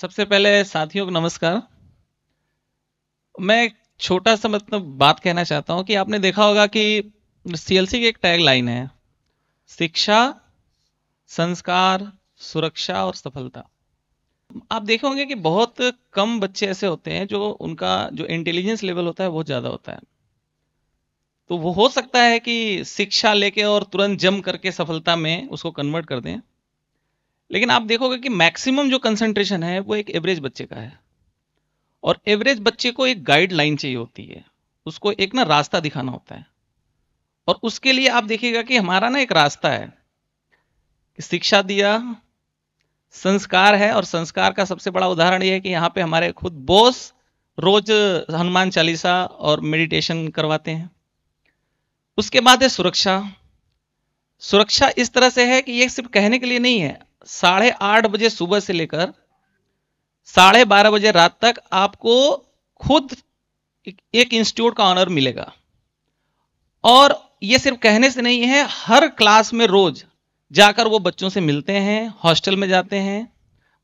सबसे पहले साथियों को नमस्कार मैं एक छोटा सा मतलब बात कहना चाहता हूं कि आपने देखा होगा कि सीएलसी की एक टैग लाइन है शिक्षा संस्कार सुरक्षा और सफलता आप देखोगे होंगे कि बहुत कम बच्चे ऐसे होते हैं जो उनका जो इंटेलिजेंस लेवल होता है बहुत ज़्यादा होता है तो वो हो सकता है कि शिक्षा लेके और तुरंत जम करके सफलता में उसको कन्वर्ट कर दें लेकिन आप देखोगे कि मैक्सिमम जो कंसंट्रेशन है वो एक एवरेज बच्चे का है और एवरेज बच्चे को एक गाइडलाइन चाहिए होती है उसको एक ना रास्ता दिखाना होता है और उसके लिए आप देखिएगा कि हमारा ना एक रास्ता है कि शिक्षा दिया संस्कार है और संस्कार का सबसे बड़ा उदाहरण यह है कि यहाँ पे हमारे खुद बोस रोज हनुमान चालीसा और मेडिटेशन करवाते हैं उसके बाद है सुरक्षा सुरक्षा इस तरह से है कि ये सिर्फ कहने के लिए नहीं है साढ़े आठ बजे सुबह से लेकर साढ़े बारह बजे रात तक आपको खुद एक इंस्टीट्यूट का ऑनर मिलेगा और ये सिर्फ कहने से नहीं है हर क्लास में रोज जाकर वो बच्चों से मिलते हैं हॉस्टल में जाते हैं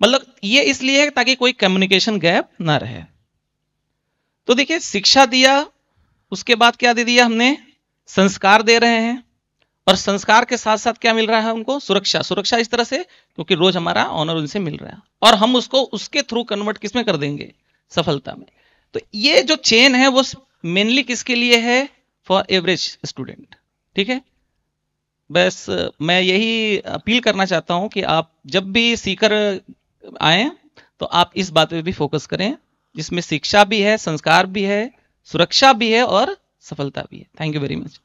मतलब ये इसलिए है ताकि कोई कम्युनिकेशन गैप ना रहे तो देखिए शिक्षा दिया उसके बाद क्या दे दिया हमने संस्कार दे रहे हैं और संस्कार के साथ साथ क्या मिल रहा है उनको सुरक्षा सुरक्षा इस तरह से क्योंकि रोज हमारा ऑनर उनसे मिल रहा है और हम उसको उसके थ्रू कन्वर्ट किस में कर देंगे सफलता में तो ये जो चेन है वो मेनली किसके लिए है फॉर एवरेज स्टूडेंट ठीक है बस मैं यही अपील करना चाहता हूं कि आप जब भी सीकर आए तो आप इस बात पे भी फोकस करें जिसमें शिक्षा भी है संस्कार भी है सुरक्षा भी है और सफलता भी है थैंक यू वेरी मच